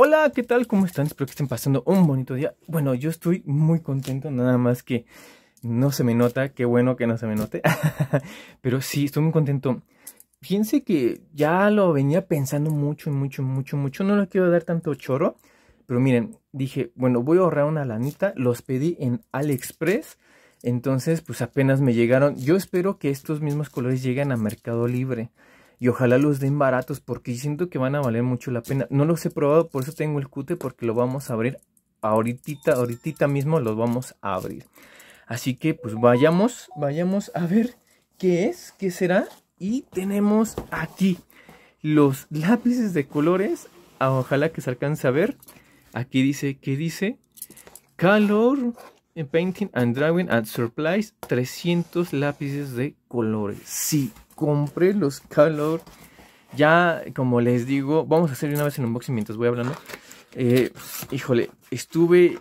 Hola, ¿qué tal? ¿Cómo están? Espero que estén pasando un bonito día. Bueno, yo estoy muy contento, nada más que no se me nota, qué bueno que no se me note. Pero sí, estoy muy contento. Fíjense que ya lo venía pensando mucho, mucho, mucho, mucho. No le quiero dar tanto choro. Pero miren, dije, bueno, voy a ahorrar una lanita. Los pedí en AliExpress. Entonces, pues apenas me llegaron. Yo espero que estos mismos colores lleguen a Mercado Libre y ojalá los den baratos porque siento que van a valer mucho la pena. No los he probado, por eso tengo el cute porque lo vamos a abrir ahorita, ahorita mismo los vamos a abrir. Así que pues vayamos, vayamos a ver qué es, qué será. Y tenemos aquí los lápices de colores. Ah, ojalá que se alcance a ver. Aquí dice, ¿qué dice? Color Painting and Drawing and Supplies. 300 lápices de colores. Sí, compré los calor. Ya, como les digo, vamos a hacer una vez el unboxing mientras voy hablando. Eh, híjole, estuve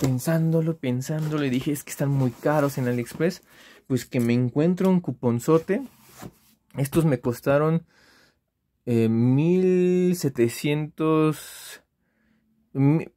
pensándolo, pensándolo y dije, es que están muy caros en AliExpress. Pues que me encuentro un cuponzote. Estos me costaron eh, mil 1700...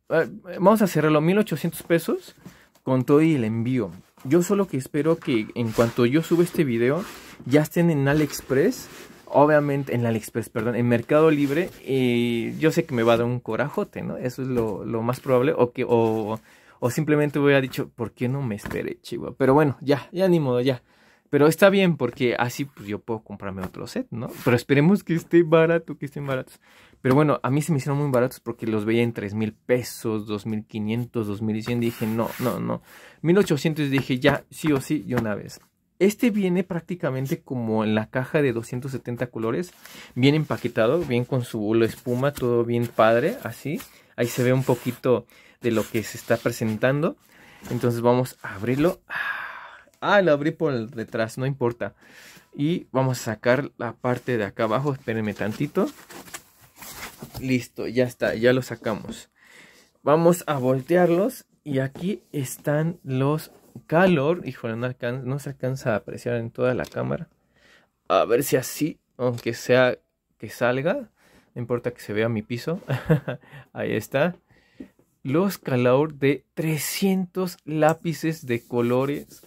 Ah, vamos a cerrarlo, 1800 pesos con todo y el envío. Yo solo que espero que en cuanto yo suba este video, ya estén en AliExpress. Obviamente, en AliExpress, perdón, en Mercado Libre. Y yo sé que me va a dar un corajote, ¿no? Eso es lo, más probable. O que, o, o simplemente hubiera dicho, ¿por qué no me esperé, chivo? Pero bueno, ya, ya ni modo, ya. Pero está bien porque así pues yo puedo comprarme otro set, ¿no? Pero esperemos que esté barato, que estén baratos. Pero bueno, a mí se me hicieron muy baratos porque los veía en $3,000 mil pesos, 2500, 2100. Dije, no, no, no. 1800 dije, ya, sí o sí, yo una vez. Este viene prácticamente como en la caja de 270 colores, bien empaquetado, bien con su lo espuma, todo bien padre, así. Ahí se ve un poquito de lo que se está presentando. Entonces vamos a abrirlo. Ah Ah, lo abrí por detrás, no importa. Y vamos a sacar la parte de acá abajo, espérenme tantito. Listo, ya está, ya lo sacamos. Vamos a voltearlos y aquí están los calor. Híjole, no, no se alcanza a apreciar en toda la cámara. A ver si así, aunque sea que salga, no importa que se vea mi piso. Ahí está los calor de 300 lápices de colores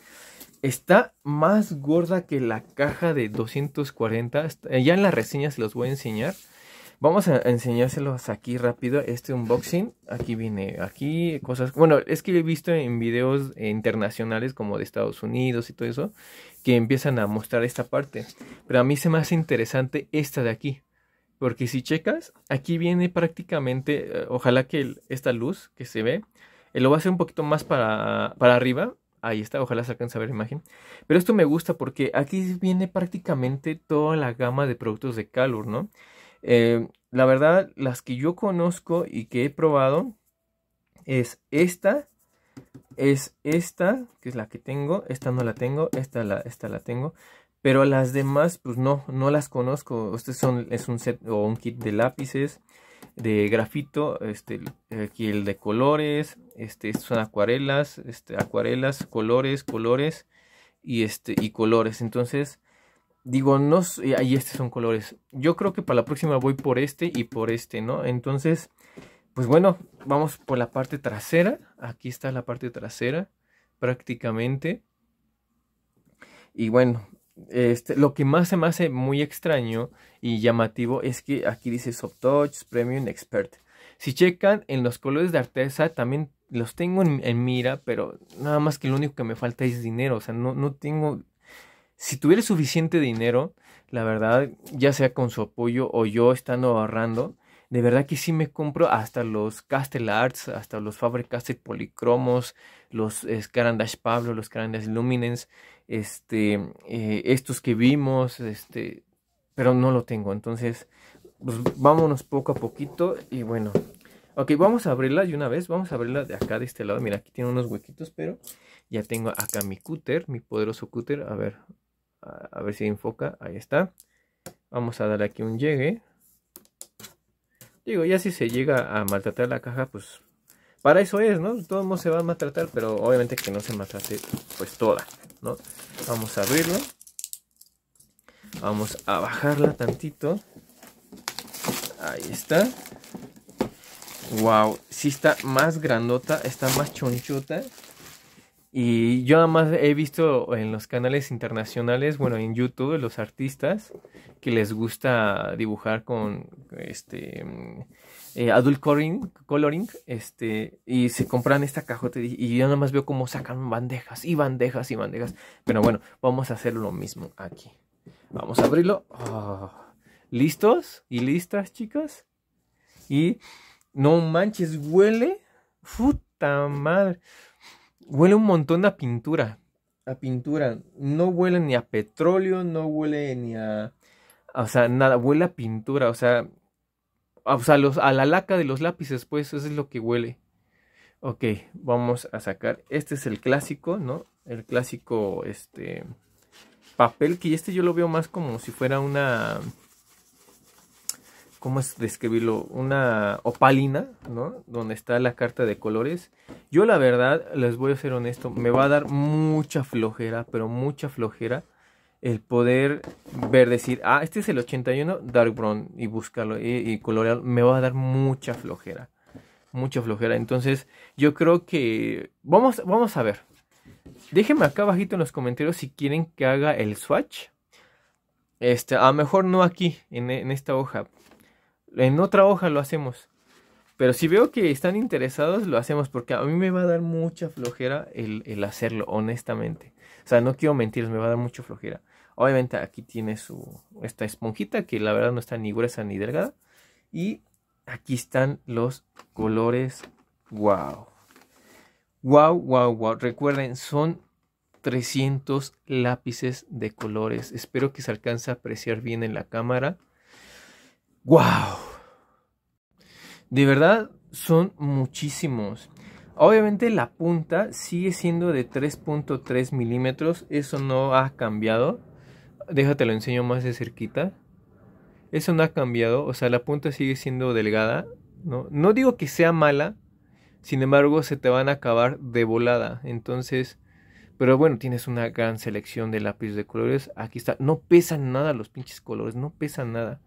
está más gorda que la caja de 240. Eh, ya en la reseñas se los voy a enseñar. Vamos a enseñárselos aquí rápido, este unboxing. Aquí viene, aquí cosas... Bueno, es que he visto en videos internacionales como de Estados Unidos y todo eso, que empiezan a mostrar esta parte. Pero a mí se me hace interesante esta de aquí. Porque si checas, aquí viene prácticamente, eh, ojalá que esta luz que se ve, eh, lo va a hacer un poquito más para, para arriba Ahí está, ojalá se alcance a ver la imagen. Pero esto me gusta porque aquí viene prácticamente toda la gama de productos de Calor, ¿no? Eh, la verdad, las que yo conozco y que he probado es esta, es esta, que es la que tengo, esta no la tengo, esta la, la tengo, pero las demás, pues no, no las conozco. Este son, es un set o un kit de lápices, de grafito, este, aquí el de colores, este, son acuarelas, este, acuarelas, colores, colores y, este, y colores. Entonces, digo, no, ahí estos son colores. Yo creo que para la próxima voy por este y por este, ¿no? Entonces, pues bueno, vamos por la parte trasera. Aquí está la parte trasera prácticamente. Y bueno, este, lo que más se me hace muy extraño y llamativo es que aquí dice Soft Touch Premium Expert. Si checan en los colores de Arteza, también los tengo en, mira, pero nada más que lo único que me falta es dinero. O sea, no, no tengo. Si tuviera suficiente dinero, la verdad, ya sea con su apoyo o yo estando ahorrando, de verdad que sí me compro hasta los Castle Arts, hasta los Faber Castell Policromos, los scarandash eh, Pablo, los grandes Luminens este, eh, estos que vimos, este, pero no lo tengo. Entonces, pues vámonos poco a poquito y bueno. Ok, vamos a abrirla y una vez, vamos a abrirla de acá, de este lado. Mira, aquí tiene unos huequitos, pero ya tengo acá mi cúter, mi poderoso cúter. A ver, a, ver si enfoca, ahí está. Vamos a darle aquí un llegue. Digo, ya si se llega a maltratar la caja, pues para eso es, ¿no? Todo se va a maltratar, pero obviamente que no se maltrate pues toda, ¿no? Vamos a abrirlo. Vamos a bajarla tantito. Ahí está. Wow, sí está más grandota, está más chonchota. Y yo nada más he visto en los canales internacionales, bueno, en YouTube, los artistas que les gusta dibujar con este mm, eh, adult coloring, este, y se compran esta cajota y, yo nada más veo cómo sacan bandejas y bandejas y bandejas. Pero bueno, vamos a hacer lo mismo aquí. Vamos a abrirlo. Oh, ¿Listos? ¿Y listas, chicas? Y no manches, huele. Puta madre. Huele un montón a pintura. A pintura. No huele ni a petróleo, no huele ni a. O sea, nada, huele a pintura. O sea, ah, o sea a la laca de los lápices, pues, eso es lo que huele. Ok, vamos a sacar. Este es el clásico, ¿no? El clásico, este. Papel, que este yo lo veo más como si fuera una ¿cómo es describirlo? Una opalina, ¿no? Donde está la carta de colores. Yo la verdad, les voy a ser honesto, me va a dar mucha flojera, pero mucha flojera el poder ver, decir, ah, este es el 81 Dark Brown y buscarlo y, colorearlo, me va a dar mucha flojera. Mucha flojera. Entonces, yo creo que vamos, vamos a ver. Déjenme acá abajito en los comentarios si quieren que haga el swatch. Este, a lo mejor no aquí, en esta hoja, en otra hoja lo hacemos. Pero si veo que están interesados, lo hacemos porque a mí me va a dar mucha flojera el, hacerlo, honestamente. O sea, no quiero mentir, me va a dar mucha flojera. Obviamente aquí tiene su esta esponjita que la verdad no está ni gruesa ni delgada. Y aquí están los colores. ¡Wow! ¡Wow, wow, wow! Recuerden, son 300 lápices de colores. Espero que se alcance a apreciar bien en la cámara. ¡Wow! De verdad, son muchísimos. Obviamente la punta sigue siendo de 3.3 milímetros. Eso no ha cambiado. Déjate lo enseño más de cerquita. Eso no ha cambiado. O sea, la punta sigue siendo delgada. No, no digo que sea mala. Sin embargo, se te van a acabar de volada. Entonces, pero bueno, tienes una gran selección de lápices de colores. Aquí está. No pesan nada los pinches colores. No pesan nada.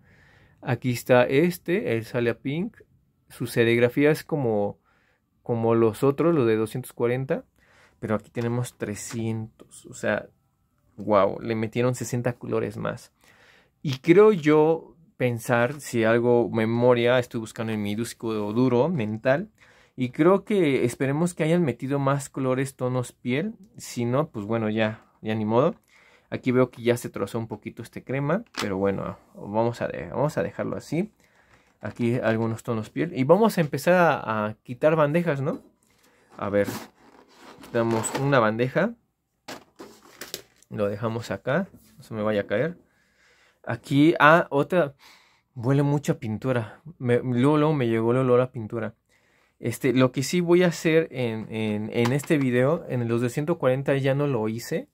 Aquí está este, él sale a pink. Su serigrafía es como, como los otros, los de 240. Pero aquí tenemos 300. O sea, wow, le metieron 60 colores más. Y creo yo pensar si algo, memoria, estoy buscando en mi disco duro mental. Y creo que esperemos que hayan metido más colores, tonos piel. Si no, pues bueno, ya, ya ni modo. Aquí veo que ya se trozó un poquito este crema, pero bueno, vamos a, vamos a dejarlo así. Aquí algunos tonos piel. Y vamos a empezar a, quitar bandejas, ¿no? A ver, quitamos una bandeja. Lo dejamos acá, no se me vaya a caer. Aquí, ah, otra, huele mucha pintura. Me, luego, me llegó el olor a pintura. Este, lo que sí voy a hacer en, este video, en los 240 ya no lo hice,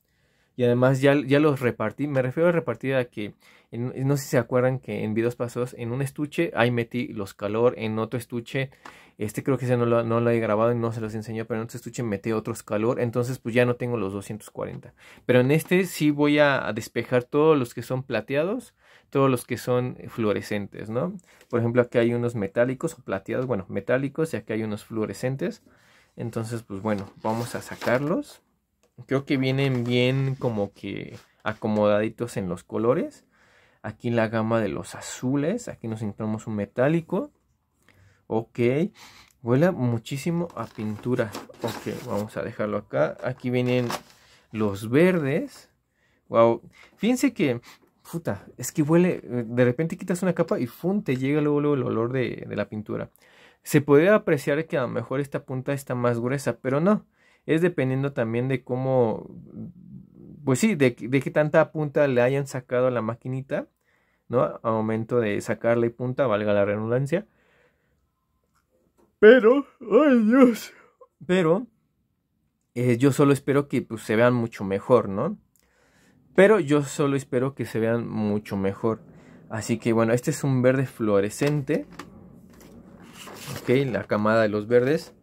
y además ya, los repartí. Me refiero a repartir a que, no sé si se acuerdan que en videos pasados, en un estuche ahí metí los calor, en otro estuche, este creo que ese no lo, no he grabado y no se los enseñó pero en otro estuche metí otros calor, entonces pues ya no tengo los 240. Pero en este sí voy a, despejar todos los que son plateados, todos los que son fluorescentes, ¿no? Por ejemplo, aquí hay unos metálicos o plateados, bueno, metálicos y aquí hay unos fluorescentes. Entonces, pues bueno, vamos a sacarlos. Creo que vienen bien como que acomodaditos en los colores. Aquí la gama de los azules. Aquí nos encontramos un metálico. Ok. Huele muchísimo a pintura. Ok, vamos a dejarlo acá. Aquí vienen los verdes. Wow. Fíjense que. Puta, es que huele. De repente quitas una capa y ¡fum! te llega luego, el olor de, de la pintura. Se podría apreciar que a lo mejor esta punta está más gruesa, pero no es dependiendo también de cómo, pues sí, de, qué tanta punta le hayan sacado a la maquinita, ¿no? A momento de sacarle punta, valga la redundancia. Pero, ay Dios. Pero, eh, yo solo espero que pues, se vean mucho mejor, ¿no? Pero yo solo espero que se vean mucho mejor. Así que bueno, este es un verde fluorescente. Ok, la camada de los verdes.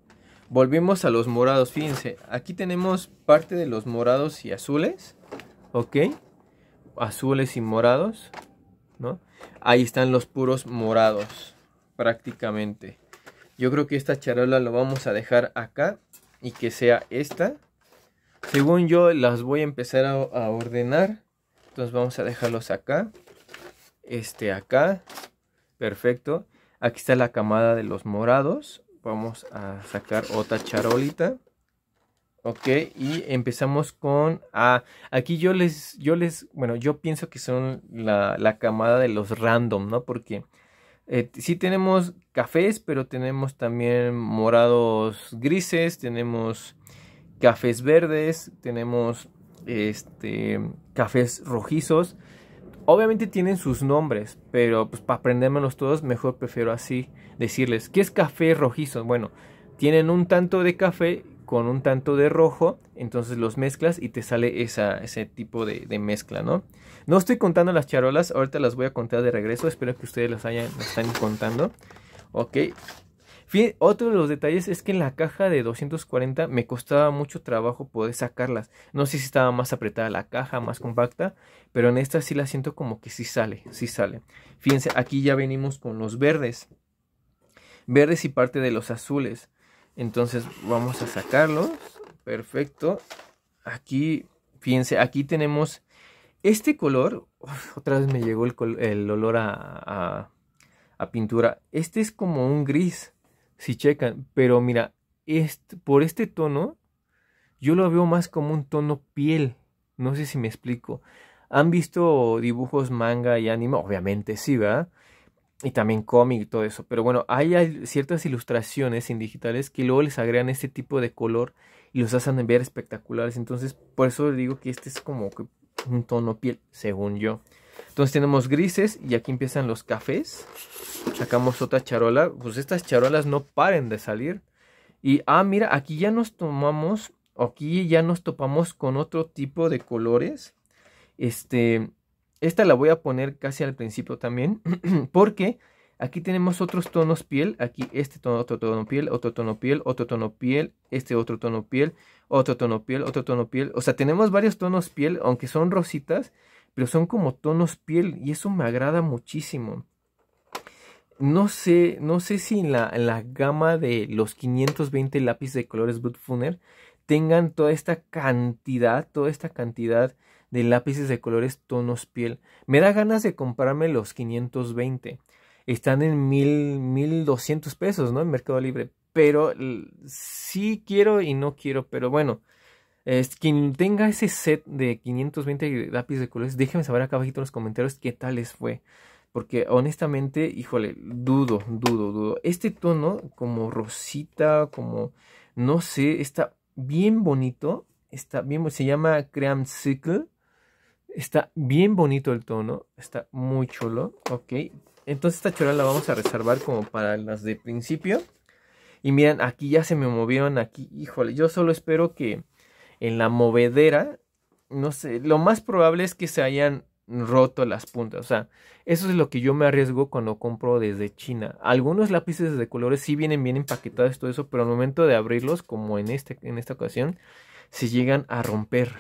Volvimos a los morados, fíjense, aquí tenemos parte de los morados y azules, ¿ok? Azules y morados, ¿no? Ahí están los puros morados, prácticamente. Yo creo que esta charola lo vamos a dejar acá y que sea esta. Según yo las voy a empezar a, a ordenar, entonces vamos a dejarlos acá, este acá, perfecto. Aquí está la camada de los morados, vamos a sacar otra charolita. Ok, y empezamos con... Ah, aquí yo les, yo les, bueno, yo pienso que son la, camada de los random, ¿no? Porque eh, sí tenemos cafés, pero tenemos también morados grises, tenemos cafés verdes, tenemos este, cafés rojizos. Obviamente tienen sus nombres, pero pues para aprendérmelos todos mejor prefiero así decirles, ¿qué es café rojizo? Bueno, tienen un tanto de café con un tanto de rojo, entonces los mezclas y te sale esa, ese tipo de, mezcla, ¿no? No estoy contando las charolas, ahorita las voy a contar de regreso, espero que ustedes las hayan, están contando. Ok, otro de los detalles es que en la caja de 240 me costaba mucho trabajo poder sacarlas. No sé si estaba más apretada la caja, más compacta, pero en esta sí la siento como que sí sale, sí sale. Fíjense, aquí ya venimos con los verdes. Verdes y parte de los azules. Entonces vamos a sacarlos. Perfecto. Aquí, fíjense, aquí tenemos este color. Otra vez me llegó el, olor a, a, a pintura. Este es como un gris si checan. Pero mira, por este tono, yo lo veo más como un tono piel. No sé si me explico. ¿Han visto dibujos, manga y anime? Obviamente sí, ¿verdad? Y también cómic y todo eso. Pero bueno, hay ciertas ilustraciones en digitales que luego les agregan este tipo de color y los hacen ver espectaculares. Entonces, por eso digo que este es como un tono piel, según yo. Entonces tenemos grises y aquí empiezan los cafés. Sacamos otra charola. Pues estas charolas no paren de salir. Y, ah, mira, aquí ya nos tomamos, aquí ya nos topamos con otro tipo de colores. Este, esta la voy a poner casi al principio también, porque aquí tenemos otros tonos piel, aquí este tono, otro tono piel, otro tono piel, otro tono piel, este otro tono piel, otro tono piel, otro tono piel. O sea, tenemos varios tonos piel, aunque son rositas, pero son como tonos piel y eso me agrada muchísimo. No sé, no sé si en la, la gama de los 520 lápices de colores Blood tengan toda esta cantidad, toda esta cantidad de lápices de colores tonos piel. Me da ganas de comprarme los 520. Están en mil, 1200 pesos, ¿no? En Mercado Libre. Pero sí quiero y no quiero, pero bueno, quien tenga ese set de 520 lápices de colores, déjenme saber acá abajito en los comentarios qué tal les fue. Porque honestamente, híjole, dudo, dudo, dudo. Este tono, como rosita, como, no sé, está bien bonito. Está bien, se llama Cream circle Está bien bonito el tono, está muy chulo, ok. Entonces esta chola la vamos a reservar como para las de principio. Y miren, aquí ya se me movieron aquí, híjole, yo solo espero que en la movedera, no sé, lo más probable es que se hayan roto las puntas. O sea, eso es lo que yo me arriesgo cuando compro desde China. Algunos lápices de colores sí vienen bien empaquetados todo eso, pero al momento de abrirlos, como en, este, en esta ocasión, se llegan a romper.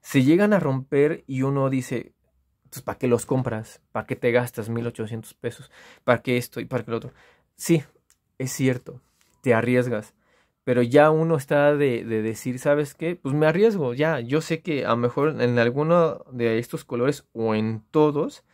Se llegan a romper y uno dice, pues, ¿para qué los compras? ¿Para qué te gastas 1800 pesos? ¿Para qué esto y para qué lo otro? Sí, es cierto, te arriesgas pero ya uno está de, decir, ¿sabes qué? Pues me arriesgo, ya, yo sé que a lo mejor en alguno de estos colores o en todos,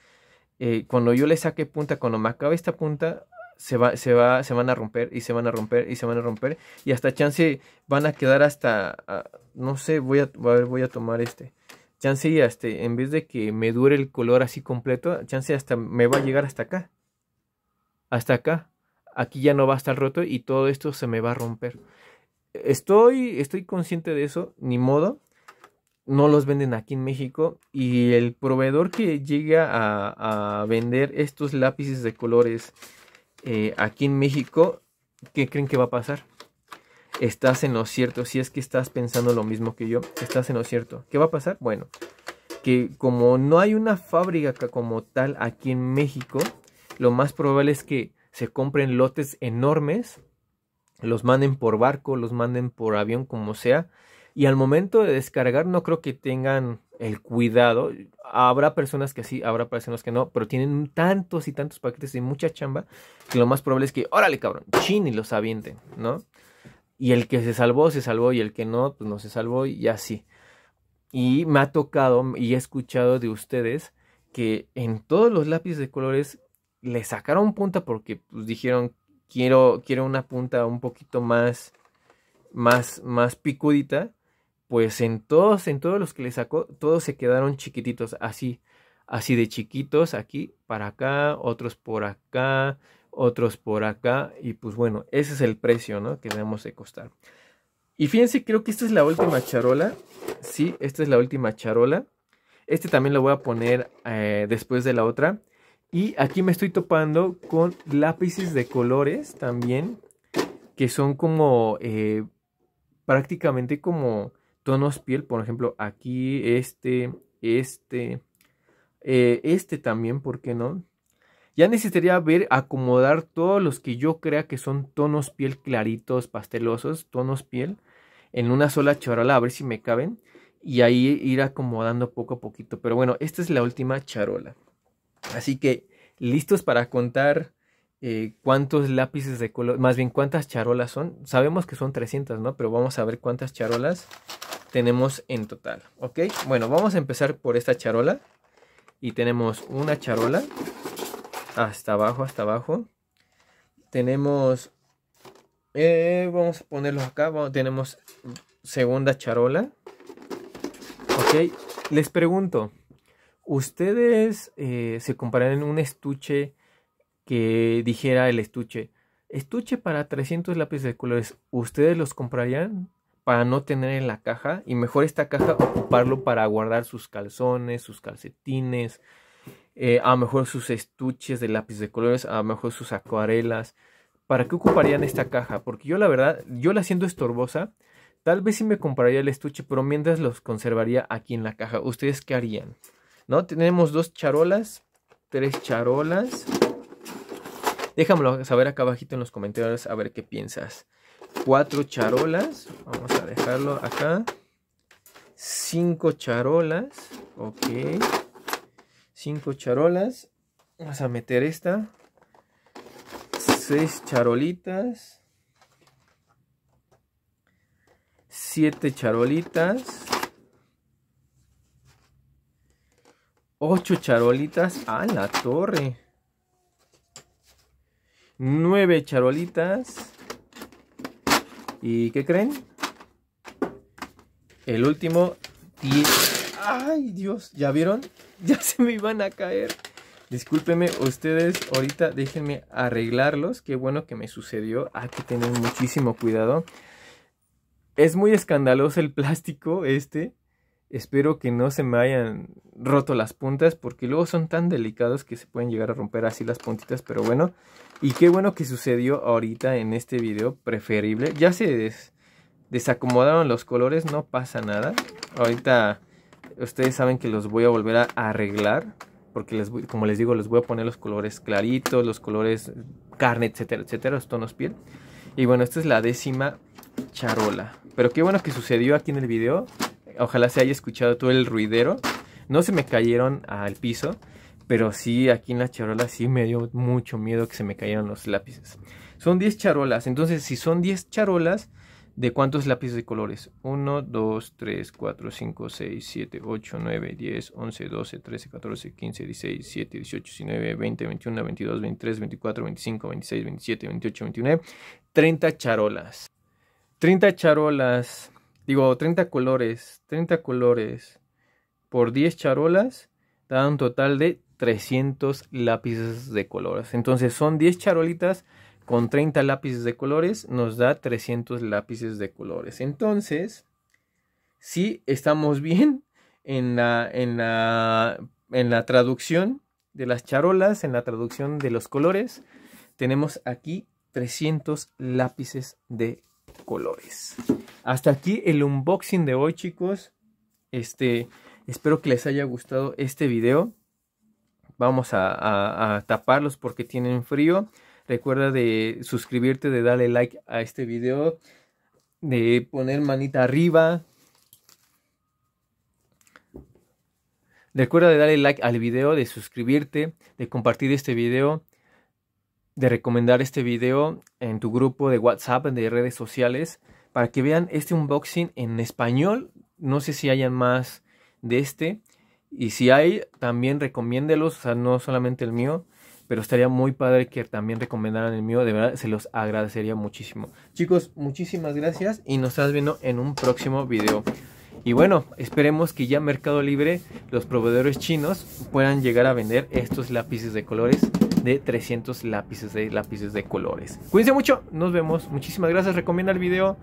eh, cuando yo le saque punta, cuando me acabe esta punta, se, va, se, va, se van a romper y se van a romper y se van a romper y hasta chance van a quedar hasta, ah, no sé, voy a, voy a tomar este. Chance y hasta, en vez de que me dure el color así completo, chance hasta me va a llegar hasta acá. Hasta acá aquí ya no va a estar roto y todo esto se me va a romper. Estoy, estoy consciente de eso, ni modo. No los venden aquí en México y el proveedor que llega a, vender estos lápices de colores eh, aquí en México, ¿qué creen que va a pasar? Estás en lo cierto, si es que estás pensando lo mismo que yo, estás en lo cierto. ¿Qué va a pasar? Bueno, que como no hay una fábrica como tal aquí en México, lo más probable es que se compren lotes enormes, los manden por barco, los manden por avión, como sea. Y al momento de descargar no creo que tengan el cuidado. Habrá personas que sí, habrá personas que no, pero tienen tantos y tantos paquetes y mucha chamba que lo más probable es que, órale cabrón, chin y los avienten, ¿no? Y el que se salvó, se salvó y el que no, pues no se salvó y así. Y me ha tocado y he escuchado de ustedes que en todos los lápices de colores le sacaron punta porque pues, dijeron, quiero, quiero una punta un poquito más, más, más picudita, pues en todos, en todos los que le sacó, todos se quedaron chiquititos, así, así de chiquitos, aquí, para acá, otros por acá, otros por acá, y pues bueno, ese es el precio, ¿no? Que debemos de costar. Y fíjense, creo que esta es la última charola, sí, esta es la última charola. Este también lo voy a poner eh, después de la otra. Y aquí me estoy topando con lápices de colores también, que son como eh, prácticamente como tonos piel, por ejemplo, aquí, este, este, eh, este también, ¿por qué no? Ya necesitaría ver, acomodar todos los que yo crea que son tonos piel claritos, pastelosos, tonos piel, en una sola charola, a ver si me caben, y ahí ir acomodando poco a poquito. Pero bueno, esta es la última charola. Así que, ¿listos para contar eh, cuántos lápices de color, más bien cuántas charolas son? Sabemos que son 300, ¿no? Pero vamos a ver cuántas charolas tenemos en total, ¿ok? Bueno, vamos a empezar por esta charola. Y tenemos una charola, hasta abajo, hasta abajo. Tenemos, eh, vamos a ponerlos acá, tenemos segunda charola. Ok, les pregunto, ustedes eh, se comprarían un estuche que dijera el estuche, estuche para 300 lápices de colores, ¿ustedes los comprarían? para no tener en la caja y mejor esta caja ocuparlo para guardar sus calzones, sus calcetines, eh, a lo mejor sus estuches de lápices de colores, a lo mejor sus acuarelas. ¿Para qué ocuparían esta caja? Porque yo la verdad, yo la siento estorbosa, tal vez sí me compraría el estuche, pero mientras los conservaría aquí en la caja. ¿Ustedes qué harían? ¿no? Tenemos dos charolas, tres charolas. Déjamelo saber acá abajito en los comentarios a ver qué piensas. Cuatro charolas, vamos a dejarlo acá. Cinco charolas, ok. Cinco charolas, vamos a meter esta. Seis charolitas. Siete charolitas. 8 charolitas a la torre. 9 charolitas. ¿Y qué creen? El último 10. ¡Ay, Dios! ¿Ya vieron? Ya se me iban a caer. Discúlpenme, ustedes, ahorita déjenme arreglarlos. Qué bueno que me sucedió. Hay que tener muchísimo cuidado. Es muy escandaloso el plástico este. Espero que no se me hayan roto las puntas porque luego son tan delicados que se pueden llegar a romper así las puntitas, pero bueno. Y qué bueno que sucedió ahorita en este video, preferible. Ya se desacomodaron los colores, no pasa nada. Ahorita ustedes saben que los voy a volver a arreglar porque les como les digo, les voy a poner los colores claritos, los colores carne, etcétera, etcétera, los tonos piel. Y bueno, esta es la décima charola. Pero qué bueno que sucedió aquí en el video. Ojalá se haya escuchado todo el ruidero. No se me cayeron al piso, pero sí aquí en las charolas sí me dio mucho miedo que se me cayeran los lápices. Son 10 charolas, entonces si son 10 charolas, ¿de cuántos lápices de colores? 1, 2, 3, 4, 5, 6, 7, 8, 9, 10, 11, 12, 13, 14, 15, 16, 17, 18, 19, 20, 21, 22, 23, 24, 25, 26, 27, 28, 29, 30 charolas. 30 charolas. Digo, 30 colores, 30 colores por 10 charolas da un total de 300 lápices de colores. Entonces son 10 charolitas con 30 lápices de colores, nos da 300 lápices de colores. Entonces, si estamos bien en en la traducción de las charolas, en la traducción de los colores, tenemos aquí 300 lápices de colores. Hasta aquí el unboxing de hoy, chicos. Este, espero que les haya gustado este video. Vamos a, taparlos porque tienen frío. Recuerda de suscribirte, de darle like a este video, de poner manita arriba. Recuerda de darle like al video, de suscribirte, de compartir este video, de recomendar este video en tu grupo de WhatsApp, de redes sociales para que vean este unboxing en español. No sé si hayan más de este. Y si hay, también recomiéndelos, o sea, no solamente el mío, pero estaría muy padre que también recomendaran el mío, de verdad se los agradecería muchísimo. Chicos, muchísimas gracias y nos estás viendo en un próximo video. Y bueno, esperemos que ya Mercado Libre, los proveedores chinos, puedan llegar a vender estos lápices de colores de 300 lápices de lápices de colores. Cuídense mucho, nos vemos. Muchísimas gracias. Recomienda el video,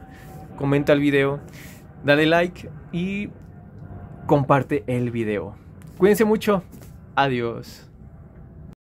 comenta el video, dale like y comparte el video. Cuídense mucho. Adiós.